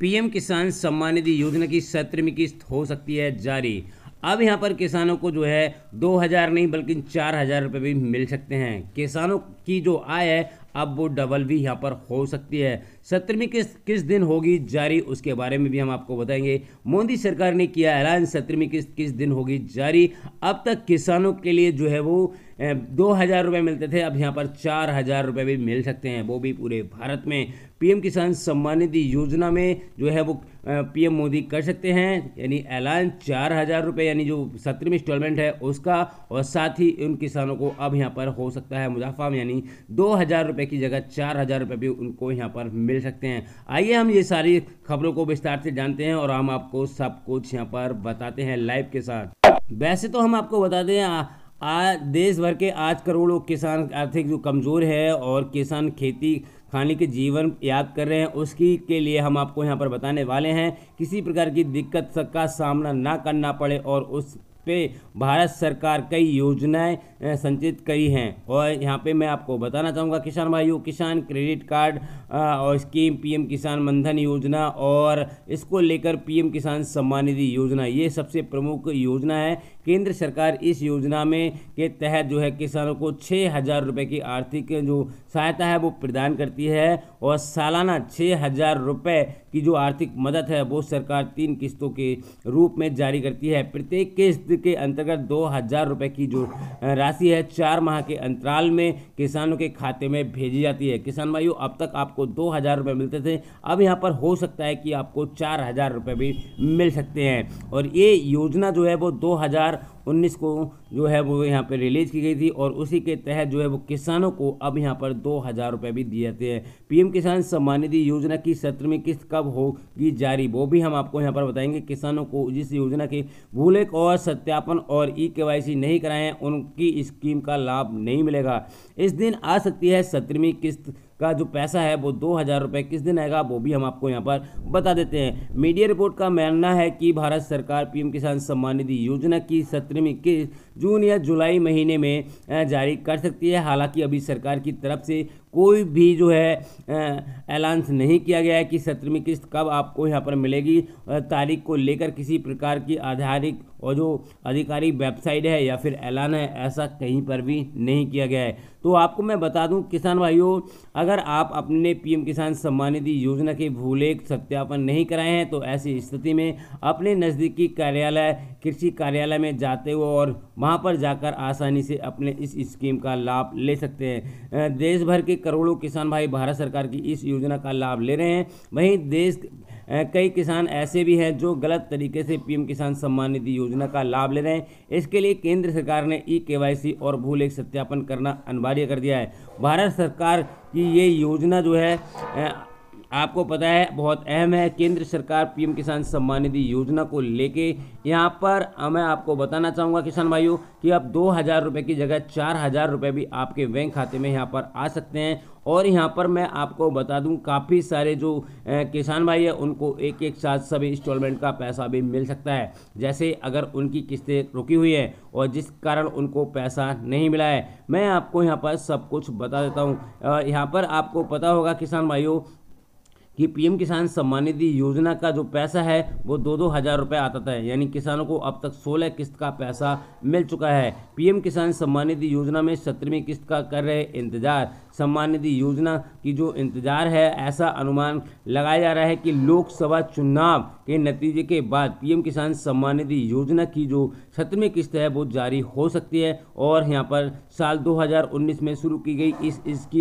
PM किसान सम्मान निधि योजना की सत्र में किस्त हो सकती है जारी अब यहाँ पर किसानों को जो है दो हज़ार नहीं बल्कि चार हज़ार रुपये भी मिल सकते हैं किसानों की जो आय है अब वो डबल भी यहाँ पर हो सकती है सत्रहवीं किस्त किस दिन होगी जारी उसके बारे में भी हम आपको बताएंगे मोदी सरकार ने किया ऐलान सत्रहवीं किस्त किस दिन होगी जारी अब तक किसानों के लिए जो है वो दो हज़ार रुपये मिलते थे अब यहाँ पर चार हज़ार रुपये भी मिल सकते हैं वो भी पूरे भारत में पीएम किसान सम्मान निधि योजना में जो है वो पीएम मोदी कर सकते हैं यानी ऐलान चार हज़ार रुपये यानी जो सत्रहवीं इंस्टॉलमेंट है उसका और साथ ही उन किसानों को अब यहाँ पर हो सकता है मुनाफा यानी दो हज़ार रुपये की जगह चार हज़ार रुपये भी उनको यहाँ पर मिल सकते हैं आइए हम ये सारी खबरों को विस्तार से जानते हैं और हम आपको सब कुछ यहाँ पर बताते हैं लाइव के साथ वैसे तो हम आपको बता दें आज देश भर के आज करोड़ों किसान आर्थिक जो कमज़ोर है और किसान खेती खाने के जीवन याद कर रहे हैं उसकी के लिए हम आपको यहाँ पर बताने वाले हैं किसी प्रकार की दिक्कत का सामना ना करना पड़े और उस पे भारत सरकार कई योजनाएं संचित करी हैं और यहाँ पे मैं आपको बताना चाहूँगा किसान भाइयों किसान क्रेडिट कार्ड और स्कीम पीएम किसान मनधन योजना और इसको लेकर पीएम किसान सम्मान निधि योजना ये सबसे प्रमुख योजना है केंद्र सरकार इस योजना में के तहत जो है किसानों को छः हज़ार रुपये की आर्थिक जो सहायता है वो प्रदान करती है और सालाना छः हज़ार रुपये की जो आर्थिक मदद है वो सरकार तीन किस्तों के रूप में जारी करती है प्रत्येक किस्त के अंतर्गत दो हज़ार रुपये की जो राशि है चार माह के अंतराल में किसानों के खाते में भेजी जाती है किसान भाइयों अब तक आपको दो हज़ार रुपये मिलते थे अब यहाँ पर हो सकता है कि आपको चार हज़ार रुपये भी मिल सकते हैं और ये योजना जो है वो दो हज़ार उन्नीस को जो है वो यहाँ पर रिलीज़ की गई थी और उसी के तहत जो है वो किसानों को अब यहाँ पर दो हज़ार रुपये भी दिए जाते हैं पीएम किसान सम्मान निधि योजना की सत्रहवीं किस्त कब होगी जारी वो भी हम आपको यहाँ पर बताएंगे किसानों को जिस योजना के भूले और सत्यापन और ई के नहीं कराएं उनकी स्कीम का लाभ नहीं मिलेगा इस दिन आ सकती है सत्रहवीं किस्त का जो पैसा है वो दो हज़ार रुपये किस दिन आएगा वो भी हम आपको यहाँ पर बता देते हैं मीडिया रिपोर्ट का मानना है कि भारत सरकार पीएम किसान सम्मान निधि योजना की सत्रहवीं किस्त जून या जुलाई महीने में जारी कर सकती है हालांकि अभी सरकार की तरफ से कोई भी जो है ऐलान्स नहीं किया गया है कि सत्रहवीं किस्त कब आपको यहाँ पर मिलेगी तारीख को लेकर किसी प्रकार की आधारित और जो आधिकारिक वेबसाइट है या फिर ऐलान है ऐसा कहीं पर भी नहीं किया गया है तो आपको मैं बता दूं किसान भाइयों अगर आप अपने पीएम किसान सम्मान निधि योजना के भूलेख सत्यापन नहीं कराए हैं तो ऐसी स्थिति में अपने नज़दीकी कार्यालय कृषि कार्यालय में जाते हुए और वहाँ पर जाकर आसानी से अपने इस स्कीम का लाभ ले सकते हैं देश भर के करोड़ों किसान भाई भारत सरकार की इस योजना का लाभ ले रहे हैं वहीं देश कई किसान ऐसे भी हैं जो गलत तरीके से पीएम किसान सम्मान निधि योजना का लाभ ले रहे हैं इसके लिए केंद्र सरकार ने ई केवाईसी और भूलेख सत्यापन करना अनिवार्य कर दिया है भारत सरकार की ये योजना जो है आपको पता है बहुत अहम है केंद्र सरकार पीएम किसान सम्मान निधि योजना को लेके यहाँ पर मैं आपको बताना चाहूँगा किसान भाइयों कि आप दो हज़ार रुपये की जगह चार हज़ार रुपये भी आपके बैंक खाते में यहाँ पर आ सकते हैं और यहाँ पर मैं आपको बता दूँ काफ़ी सारे जो किसान भाई है उनको एक एक साथ सभी इंस्टॉलमेंट का पैसा भी मिल सकता है जैसे अगर उनकी किस्तें रुकी हुई है और जिस कारण उनको पैसा नहीं मिला है मैं आपको यहाँ पर सब कुछ बता देता हूँ यहाँ पर आपको पता होगा किसान भाइयों कि पीएम किसान सम्मान निधि योजना का जो पैसा है वो दो दो हज़ार रुपये आता था यानी किसानों को अब तक सोलह किस्त का पैसा मिल चुका है पीएम किसान सम्मान निधि योजना में सत्रहवीं किस्त का कर रहे इंतजार सम्मान निधि योजना की जो इंतजार है ऐसा अनुमान लगाया जा रहा है कि लोकसभा चुनाव के नतीजे के बाद पीएम किसान सम्मान निधि योजना की जो सत्रहवीं किस्त है वो जारी हो सकती है और यहाँ पर साल दो में शुरू की गई इस स्कीम